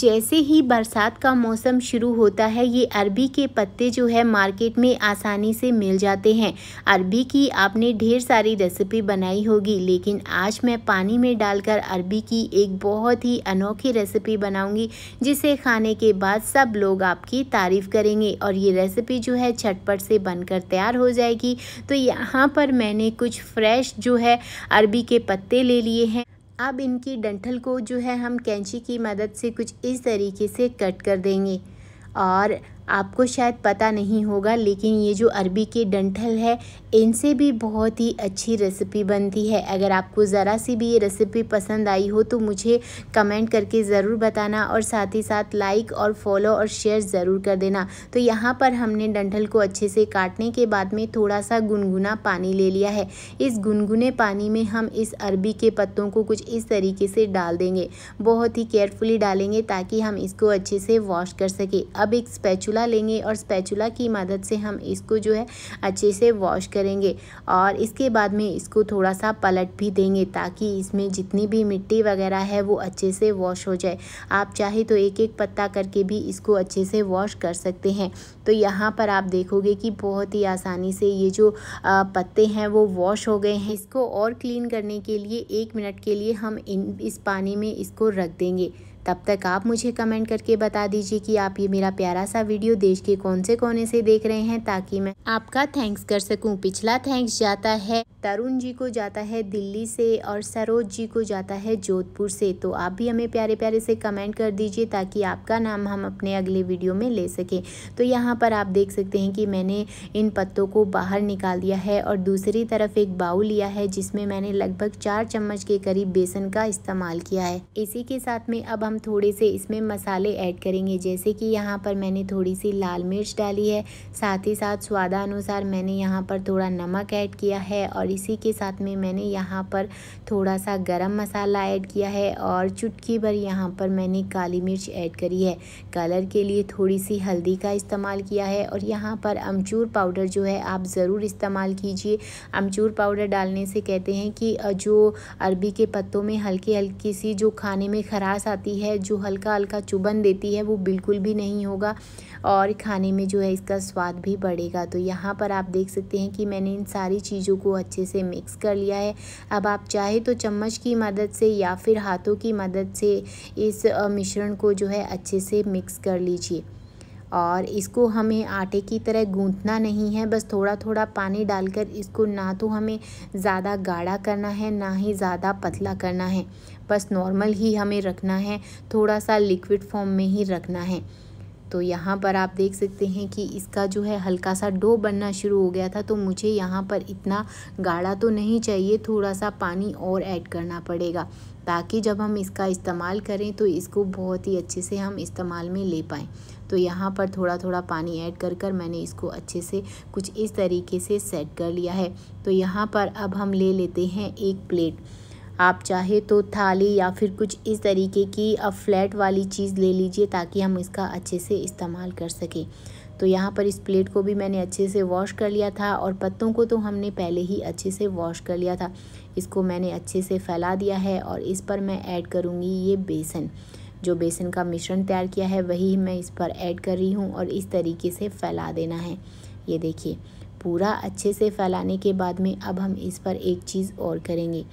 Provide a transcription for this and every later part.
जैसे ही बरसात का मौसम शुरू होता है ये अरबी के पत्ते जो है मार्केट में आसानी से मिल जाते हैं अरबी की आपने ढेर सारी रेसिपी बनाई होगी लेकिन आज मैं पानी में डालकर अरबी की एक बहुत ही अनोखी रेसिपी बनाऊंगी जिसे खाने के बाद सब लोग आपकी तारीफ़ करेंगे और ये रेसिपी जो है छटपट से बनकर तैयार हो जाएगी तो यहाँ पर मैंने कुछ फ्रेश जो है अरबी के पत्ते ले लिए हैं अब इनकी डंठल को जो है हम कैंची की मदद से कुछ इस तरीके से कट कर देंगे और आपको शायद पता नहीं होगा लेकिन ये जो अरबी के डंठल है इनसे भी बहुत ही अच्छी रेसिपी बनती है अगर आपको ज़रा सी भी ये रेसिपी पसंद आई हो तो मुझे कमेंट करके ज़रूर बताना और साथ ही साथ लाइक और फॉलो और शेयर ज़रूर कर देना तो यहाँ पर हमने डंठल को अच्छे से काटने के बाद में थोड़ा सा गुनगुना पानी ले लिया है इस गुनगुने पानी में हम इस अरबी के पत्तों को कुछ इस तरीके से डाल देंगे बहुत ही केयरफुली डालेंगे ताकि हम इसको अच्छे से वॉश कर सकें अब एक स्पैचुला स्पैचुला लेंगे और स्पैचुला की मदद से हम इसको जो है अच्छे से वॉश करेंगे और इसके बाद में इसको थोड़ा सा पलट भी देंगे ताकि इसमें जितनी भी मिट्टी वगैरह है वो अच्छे से वॉश हो जाए आप चाहे तो एक एक पत्ता करके भी इसको अच्छे से वॉश कर सकते हैं तो यहाँ पर आप देखोगे कि बहुत ही आसानी से ये जो पत्ते हैं वो वॉश हो गए हैं इसको और क्लीन करने के लिए एक मिनट के लिए हम इन इस पानी में इसको रख देंगे तब तक आप मुझे कमेंट करके बता दीजिए कि आप ये मेरा प्यारा सा वीडियो देश के कौन से कोने से देख रहे हैं ताकि मैं आपका थैंक्स कर सकूं पिछला थैंक्स जाता है तरुण जी को जाता है दिल्ली से और सरोज जी को जाता है जोधपुर से तो आप भी हमें प्यारे प्यारे से कमेंट कर दीजिए ताकि आपका नाम हम अपने अगले वीडियो में ले सकें तो यहाँ पर आप देख सकते हैं कि मैंने इन पत्तों को बाहर निकाल दिया है और दूसरी तरफ एक बाउल लिया है जिसमें मैंने लगभग चार चम्मच के करीब बेसन का इस्तेमाल किया है इसी के साथ में अब हम थोड़े से इसमें मसाले ऐड करेंगे जैसे कि यहाँ पर मैंने थोड़ी सी लाल मिर्च डाली है साथ ही साथ स्वादानुसार मैंने यहाँ पर थोड़ा नमक ऐड किया है और इसी के साथ में मैंने यहाँ पर थोड़ा सा गरम मसाला ऐड किया है और चुटकी भर यहाँ पर मैंने काली मिर्च ऐड करी है कलर के लिए थोड़ी सी हल्दी का इस्तेमाल किया है और यहाँ पर अमचूर पाउडर जो है आप ज़रूर इस्तेमाल कीजिए अमचूर पाउडर डालने से कहते हैं कि जो अरबी के पत्तों में हल्की हल्की सी जो खाने में खराश आती है है जो हल्का हल्का चुबन देती है वो बिल्कुल भी नहीं होगा और खाने में जो है इसका स्वाद भी बढ़ेगा तो यहाँ पर आप देख सकते हैं कि मैंने इन सारी चीज़ों को अच्छे से मिक्स कर लिया है अब आप चाहे तो चम्मच की मदद से या फिर हाथों की मदद से इस मिश्रण को जो है अच्छे से मिक्स कर लीजिए और इसको हमें आटे की तरह गूंथना नहीं है बस थोड़ा थोड़ा पानी डालकर इसको ना तो हमें ज़्यादा गाढ़ा करना है ना ही ज़्यादा पतला करना है बस नॉर्मल ही हमें रखना है थोड़ा सा लिक्विड फॉर्म में ही रखना है तो यहाँ पर आप देख सकते हैं कि इसका जो है हल्का सा डो बनना शुरू हो गया था तो मुझे यहाँ पर इतना गाढ़ा तो नहीं चाहिए थोड़ा सा पानी और ऐड करना पड़ेगा ताकि जब हम इसका इस्तेमाल करें तो इसको बहुत ही अच्छे से हम इस्तेमाल में ले पाएँ तो यहाँ पर थोड़ा थोड़ा पानी ऐड कर कर मैंने इसको अच्छे से कुछ इस तरीके से सेट कर लिया है तो यहाँ पर अब हम ले लेते हैं एक प्लेट आप चाहे तो थाली या फिर कुछ इस तरीके की फ्लैट वाली चीज़ ले लीजिए ताकि हम इसका अच्छे से इस्तेमाल कर सकें तो यहाँ पर इस प्लेट को भी मैंने अच्छे से वॉश कर लिया था और पत्तों को तो हमने पहले ही अच्छे से वॉश कर लिया था इसको मैंने अच्छे से फैला दिया है और इस पर मैं ऐड करूँगी ये बेसन जो बेसन का मिश्रण तैयार किया है वही मैं इस पर ऐड कर रही हूँ और इस तरीके से फैला देना है ये देखिए पूरा अच्छे से फैलाने के बाद में अब हम इस पर एक चीज़ और करेंगे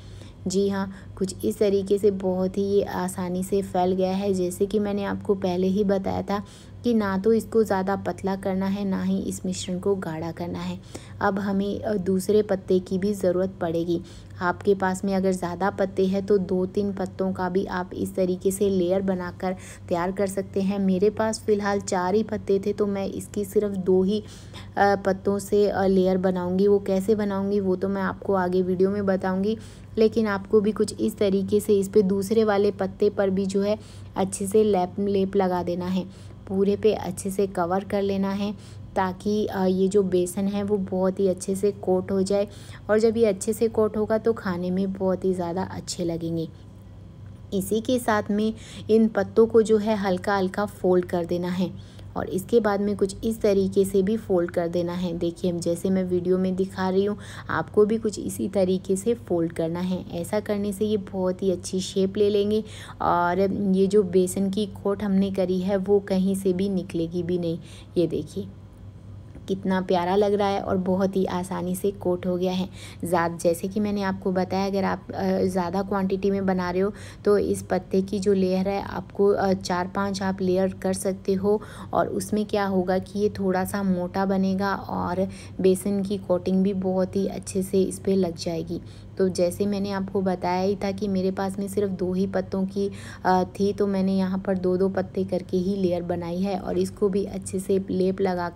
जी हाँ कुछ इस तरीके से बहुत ही ये आसानी से फैल गया है जैसे कि मैंने आपको पहले ही बताया था कि ना तो इसको ज़्यादा पतला करना है ना ही इस मिश्रण को गाढ़ा करना है अब हमें दूसरे पत्ते की भी ज़रूरत पड़ेगी आपके पास में अगर ज़्यादा पत्ते हैं तो दो तीन पत्तों का भी आप इस तरीके से लेयर बनाकर तैयार कर सकते हैं मेरे पास फ़िलहाल चार ही पत्ते थे तो मैं इसकी सिर्फ दो ही पत्तों से लेयर बनाऊँगी वो कैसे बनाऊँगी वो तो मैं आपको आगे वीडियो में बताऊँगी लेकिन आपको भी कुछ इस तरीके से इस पर दूसरे वाले पत्ते पर भी जो है अच्छे से लेप लेप लगा देना है पूरे पे अच्छे से कवर कर लेना है ताकि ये जो बेसन है वो बहुत ही अच्छे से कोट हो जाए और जब ये अच्छे से कोट होगा तो खाने में बहुत ही ज़्यादा अच्छे लगेंगे इसी के साथ में इन पत्तों को जो है हल्का हल्का फोल्ड कर देना है और इसके बाद में कुछ इस तरीके से भी फोल्ड कर देना है देखिए हम जैसे मैं वीडियो में दिखा रही हूँ आपको भी कुछ इसी तरीके से फोल्ड करना है ऐसा करने से ये बहुत ही अच्छी शेप ले लेंगे और ये जो बेसन की खोट हमने करी है वो कहीं से भी निकलेगी भी नहीं ये देखिए कितना प्यारा लग रहा है और बहुत ही आसानी से कोट हो गया है ज़ात जैसे कि मैंने आपको बताया अगर आप ज़्यादा क्वांटिटी में बना रहे हो तो इस पत्ते की जो लेयर है आपको चार पाँच आप लेयर कर सकते हो और उसमें क्या होगा कि ये थोड़ा सा मोटा बनेगा और बेसन की कोटिंग भी बहुत ही अच्छे से इस पर लग जाएगी तो जैसे मैंने आपको बताया ही था कि मेरे पास में सिर्फ दो ही पत्तों की थी तो मैंने यहाँ पर दो दो पत्ते करके ही लेयर बनाई है और इसको भी अच्छे से लेप लगा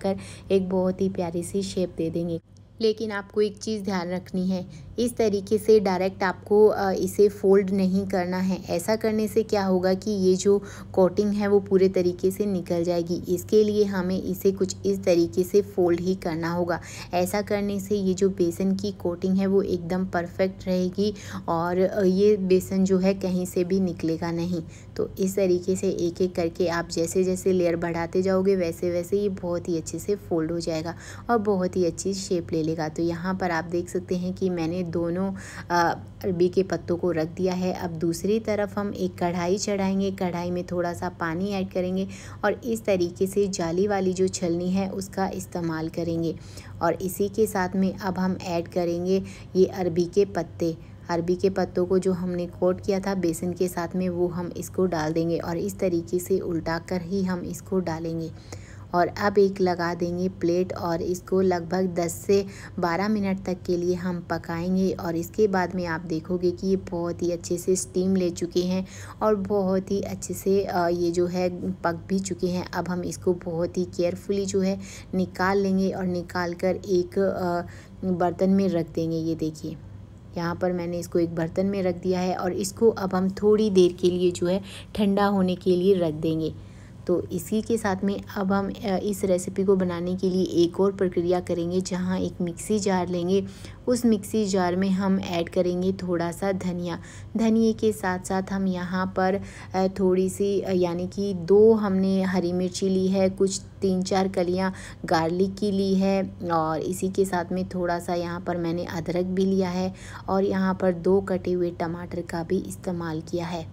एक बहुत बहुत ही प्यारी सी शेप दे देंगे लेकिन आपको एक चीज़ ध्यान रखनी है इस तरीके से डायरेक्ट आपको इसे फोल्ड नहीं करना है ऐसा करने से क्या होगा कि ये जो कोटिंग है वो पूरे तरीके से निकल जाएगी इसके लिए हमें इसे कुछ इस तरीके से फोल्ड ही करना होगा ऐसा करने से ये जो बेसन की कोटिंग है वो एकदम परफेक्ट रहेगी और ये बेसन जो है कहीं से भी निकलेगा नहीं तो इस तरीके से एक एक करके आप जैसे जैसे लेयर बढ़ाते जाओगे वैसे वैसे ये बहुत ही अच्छे से फोल्ड हो जाएगा और बहुत ही अच्छी शेप ले लेगा तो यहाँ पर आप देख सकते हैं कि मैंने दोनों अरबी के पत्तों को रख दिया है अब दूसरी तरफ हम एक कढ़ाई चढ़ाएंगे कढ़ाई में थोड़ा सा पानी ऐड करेंगे और इस तरीके से जाली वाली जो छलनी है उसका इस्तेमाल करेंगे और इसी के साथ में अब हम ऐड करेंगे ये अरबी के पत्ते अरबी के पत्तों को जो हमने कोट किया था बेसन के साथ में वो हम इसको डाल देंगे और इस तरीके से उल्टा कर ही हम इसको डालेंगे और अब एक लगा देंगे प्लेट और इसको लगभग 10 से 12 मिनट तक के लिए हम पकाएंगे और इसके बाद में आप देखोगे कि ये बहुत ही अच्छे से स्टीम ले चुके हैं और बहुत ही अच्छे से ये जो है पक भी चुके हैं अब हम इसको बहुत ही केयरफुली जो है निकाल लेंगे और निकाल कर एक बर्तन में रख देंगे ये देखिए यहाँ पर मैंने इसको एक बर्तन में रख दिया है और इसको अब हम थोड़ी देर के लिए जो है ठंडा होने के लिए रख देंगे तो इसी के साथ में अब हम इस रेसिपी को बनाने के लिए एक और प्रक्रिया करेंगे जहाँ एक मिक्सी जार लेंगे उस मिक्सी जार में हम ऐड करेंगे थोड़ा सा धनिया धनिए के साथ साथ हम यहाँ पर थोड़ी सी यानी कि दो हमने हरी मिर्ची ली है कुछ तीन चार कलियाँ गार्लिक की ली है और इसी के साथ में थोड़ा सा यहाँ पर मैंने अदरक भी लिया है और यहाँ पर दो कटे हुए टमाटर का भी इस्तेमाल किया है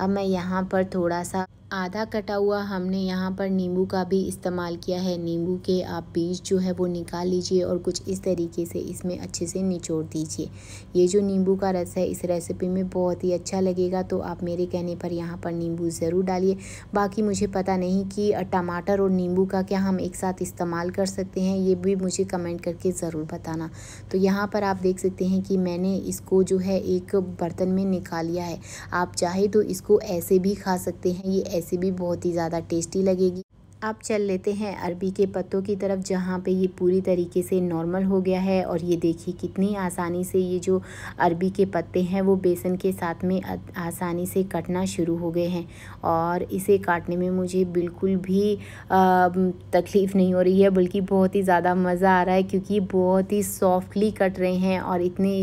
अब मैं यहाँ पर थोड़ा सा आधा कटा हुआ हमने यहाँ पर नींबू का भी इस्तेमाल किया है नींबू के आप बीज जो है वो निकाल लीजिए और कुछ इस तरीके से इसमें अच्छे से निचोड़ दीजिए ये जो नींबू का रस है इस रेसिपी में बहुत ही अच्छा लगेगा तो आप मेरे कहने पर यहाँ पर नींबू ज़रूर डालिए बाकी मुझे पता नहीं कि टमाटर और नींबू का क्या हम एक साथ इस्तेमाल कर सकते हैं ये भी मुझे कमेंट करके ज़रूर बताना तो यहाँ पर आप देख सकते हैं कि मैंने इसको जो है एक बर्तन में निकाल लिया है आप चाहे तो इसको ऐसे भी खा सकते हैं ये ऐसे भी बहुत ही ज़्यादा टेस्टी लगेगी अब चल लेते हैं अरबी के पत्तों की तरफ जहाँ पे ये पूरी तरीके से नॉर्मल हो गया है और ये देखिए कितनी आसानी से ये जो अरबी के पत्ते हैं वो बेसन के साथ में आसानी से कटना शुरू हो गए हैं और इसे काटने में मुझे बिल्कुल भी तकलीफ़ नहीं हो रही है बल्कि बहुत ही ज़्यादा मज़ा आ रहा है क्योंकि बहुत ही सॉफ्टली कट रहे हैं और इतने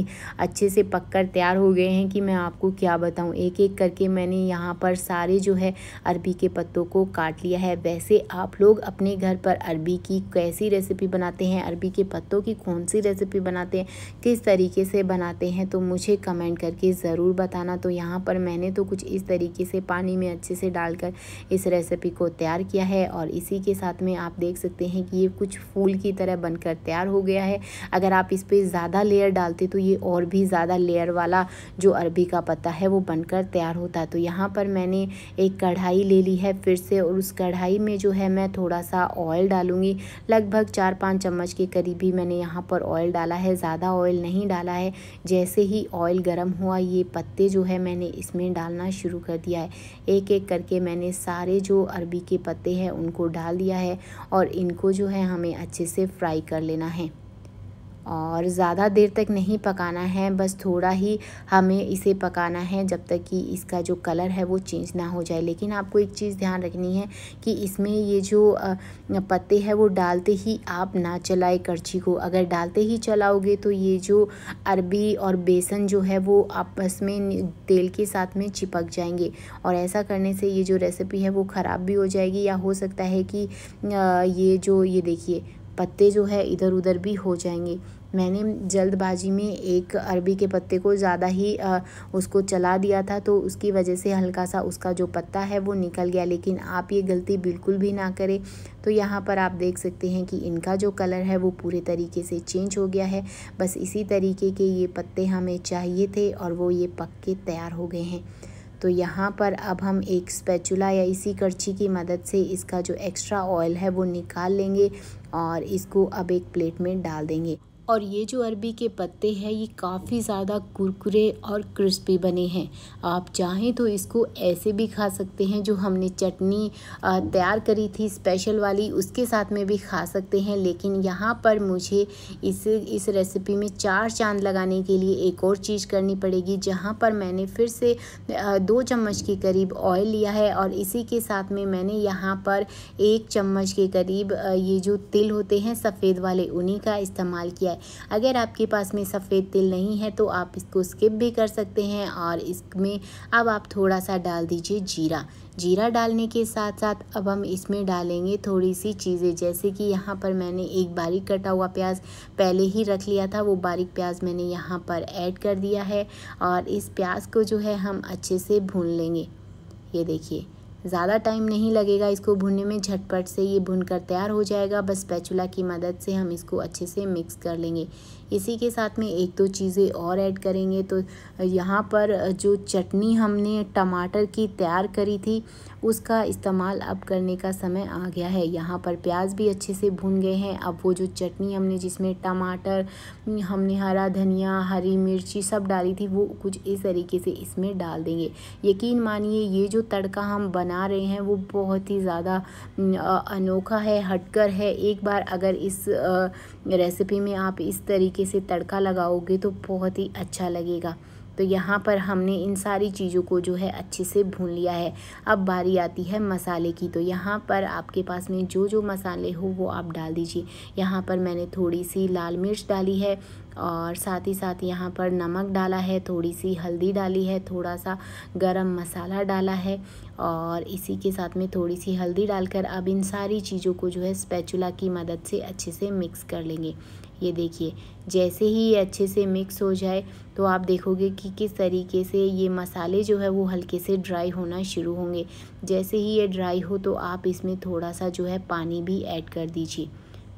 अच्छे से पक कर तैयार हो गए हैं कि मैं आपको क्या बताऊँ एक एक करके मैंने यहाँ पर सारे जो है अरबी के पत्तों को काट लिया है वैसे आप लोग अपने घर पर अरबी की कैसी रेसिपी बनाते हैं अरबी के पत्तों की कौन सी रेसिपी बनाते हैं किस तरीके से बनाते हैं तो मुझे कमेंट करके ज़रूर बताना तो यहाँ पर मैंने तो कुछ इस तरीके से पानी में अच्छे से डालकर इस रेसिपी को तैयार किया है और इसी के साथ में आप देख सकते हैं कि ये कुछ फूल की तरह बनकर तैयार हो गया है अगर आप इस पर ज़्यादा लेयर डालते तो ये और भी ज़्यादा लेयर वाला जो अरबी का पत्ता है वो बनकर तैयार होता तो यहाँ पर मैंने एक कढ़ाई ले ली है फिर से और उस कढ़ाई में जो है मैं थोड़ा सा ऑयल डालूँगी लगभग चार पाँच चम्मच के करीब ही मैंने यहाँ पर ऑयल डाला है ज़्यादा ऑयल नहीं डाला है जैसे ही ऑयल गर्म हुआ ये पत्ते जो है मैंने इसमें डालना शुरू कर दिया है एक एक करके मैंने सारे जो अरबी के पत्ते हैं उनको डाल दिया है और इनको जो है हमें अच्छे से फ्राई कर लेना है और ज़्यादा देर तक नहीं पकाना है बस थोड़ा ही हमें इसे पकाना है जब तक कि इसका जो कलर है वो चेंज ना हो जाए लेकिन आपको एक चीज़ ध्यान रखनी है कि इसमें ये जो पत्ते हैं वो डालते ही आप ना चलाए करछी को अगर डालते ही चलाओगे तो ये जो अरबी और बेसन जो है वो आपस में तेल के साथ में चिपक जाएंगे और ऐसा करने से ये जो रेसिपी है वो ख़राब भी हो जाएगी या हो सकता है कि ये जो ये देखिए पत्ते जो है इधर उधर भी हो जाएंगे मैंने जल्दबाजी में एक अरबी के पत्ते को ज़्यादा ही आ, उसको चला दिया था तो उसकी वजह से हल्का सा उसका जो पत्ता है वो निकल गया लेकिन आप ये गलती बिल्कुल भी ना करें तो यहाँ पर आप देख सकते हैं कि इनका जो कलर है वो पूरे तरीके से चेंज हो गया है बस इसी तरीके के ये पत्ते हमें चाहिए थे और वो ये पक के तैयार हो गए हैं तो यहाँ पर अब हम एक स्पैचुला या इसी करछी की मदद से इसका जो एक्स्ट्रा ऑयल है वो निकाल लेंगे और इसको अब एक प्लेट में डाल देंगे और ये जो अरबी के पत्ते हैं ये काफ़ी ज़्यादा कुरकुरे और क्रिस्पी बने हैं आप चाहें तो इसको ऐसे भी खा सकते हैं जो हमने चटनी तैयार करी थी स्पेशल वाली उसके साथ में भी खा सकते हैं लेकिन यहाँ पर मुझे इस इस रेसिपी में चार चांद लगाने के लिए एक और चीज़ करनी पड़ेगी जहाँ पर मैंने फिर से दो चम्मच के करीब ऑयल लिया है और इसी के साथ में मैंने यहाँ पर एक चम्मच के करीब ये जो तिल होते हैं सफ़ेद वाले उन्हीं का इस्तेमाल किया अगर आपके पास में सफ़ेद तिल नहीं है तो आप इसको स्किप भी कर सकते हैं और इसमें अब आप थोड़ा सा डाल दीजिए जीरा जीरा डालने के साथ साथ अब हम इसमें डालेंगे थोड़ी सी चीज़ें जैसे कि यहाँ पर मैंने एक बारीक कटा हुआ प्याज पहले ही रख लिया था वो बारीक प्याज मैंने यहाँ पर ऐड कर दिया है और इस प्याज को जो है हम अच्छे से भून लेंगे ये देखिए ज़्यादा टाइम नहीं लगेगा इसको भुनने में झटपट से ये भुन कर तैयार हो जाएगा बस पैचुला की मदद से हम इसको अच्छे से मिक्स कर लेंगे इसी के साथ में एक दो चीज़ें और ऐड करेंगे तो यहाँ पर जो चटनी हमने टमाटर की तैयार करी थी उसका इस्तेमाल अब करने का समय आ गया है यहाँ पर प्याज भी अच्छे से भुन गए हैं अब वो जो चटनी हमने जिसमें टमाटर हमने हरा धनिया हरी मिर्ची सब डाली थी वो कुछ इस तरीके से इसमें डाल देंगे यकीन मानिए ये जो तड़का हम बना बना रहे हैं वो बहुत ही ज़्यादा अनोखा है हटकर है एक बार अगर इस रेसिपी में आप इस तरीके से तड़का लगाओगे तो बहुत ही अच्छा लगेगा तो यहाँ पर हमने इन सारी चीज़ों को जो है अच्छे से भून लिया है अब बारी आती है मसाले की तो यहाँ पर आपके पास में जो जो मसाले हो वो आप डाल दीजिए यहाँ पर मैंने थोड़ी सी लाल मिर्च डाली है और साथ ही साथ यहाँ पर नमक डाला है थोड़ी सी हल्दी डाली है थोड़ा सा गरम मसाला डाला है और इसी के साथ में थोड़ी सी हल्दी डालकर अब इन सारी चीज़ों को जो है स्पैचुला की मदद से अच्छे से मिक्स कर लेंगे ये देखिए जैसे ही ये अच्छे से मिक्स हो जाए तो आप देखोगे कि किस तरीके से ये मसाले जो है वो हल्के से ड्राई होना शुरू होंगे जैसे ही ये ड्राई हो तो आप इसमें थोड़ा सा जो है पानी भी ऐड कर दीजिए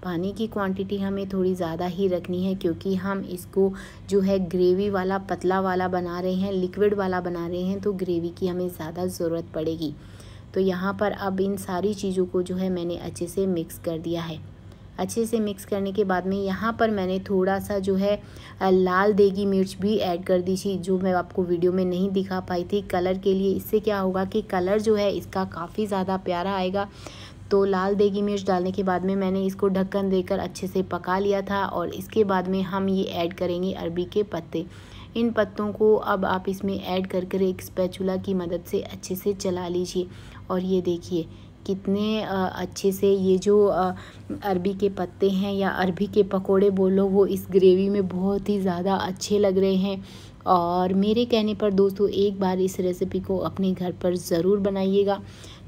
पानी की क्वांटिटी हमें थोड़ी ज़्यादा ही रखनी है क्योंकि हम इसको जो है ग्रेवी वाला पतला वाला बना रहे हैं लिक्विड वाला बना रहे हैं तो ग्रेवी की हमें ज़्यादा ज़रूरत पड़ेगी तो यहाँ पर अब इन सारी चीज़ों को जो है मैंने अच्छे से मिक्स कर दिया है अच्छे से मिक्स करने के बाद में यहाँ पर मैंने थोड़ा सा जो है लाल देगी मिर्च भी ऐड कर दी थी जो मैं आपको वीडियो में नहीं दिखा पाई थी कलर के लिए इससे क्या होगा कि कलर जो है इसका काफ़ी ज़्यादा प्यारा आएगा तो लाल देगी मिर्च डालने के बाद में मैंने इसको ढक्कन देकर अच्छे से पका लिया था और इसके बाद में हम ये ऐड करेंगे अरबी के पत्ते इन पत्तों को अब आप इसमें ऐड कर कर एक स्पैचुला की मदद से अच्छे से चला लीजिए और ये देखिए कितने अच्छे से ये जो अरबी के पत्ते हैं या अरबी के पकोड़े बोलो वो इस ग्रेवी में बहुत ही ज़्यादा अच्छे लग रहे हैं और मेरे कहने पर दोस्तों एक बार इस रेसिपी को अपने घर पर ज़रूर बनाइएगा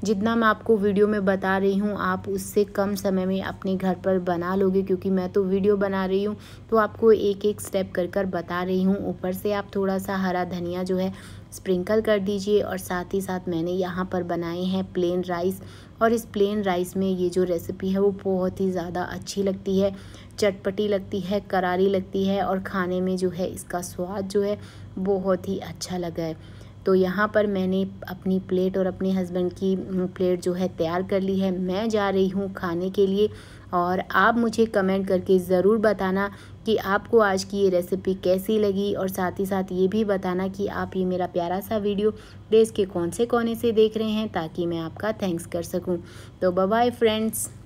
जितना मैं आपको वीडियो में बता रही हूँ आप उससे कम समय में अपने घर पर बना लोगे क्योंकि मैं तो वीडियो बना रही हूँ तो आपको एक एक स्टेप कर कर बता रही हूँ ऊपर से आप थोड़ा सा हरा धनिया जो है स्प्रिंकल कर दीजिए और साथ ही साथ मैंने यहाँ पर बनाए हैं प्लेन राइस और इस प्लेन राइस में ये जो रेसिपी है वो बहुत ही ज़्यादा अच्छी लगती है चटपटी लगती है करारी लगती है और खाने में जो है इसका स्वाद जो है बहुत ही अच्छा लगा है तो यहाँ पर मैंने अपनी प्लेट और अपने हस्बैंड की प्लेट जो है तैयार कर ली है मैं जा रही हूँ खाने के लिए और आप मुझे कमेंट करके ज़रूर बताना कि आपको आज की ये रेसिपी कैसी लगी और साथ ही साथ ये भी बताना कि आप ये मेरा प्यारा सा वीडियो देश के कौन से कोने से देख रहे हैं ताकि मैं आपका थैंक्स कर सकूँ तो बाय फ्रेंड्स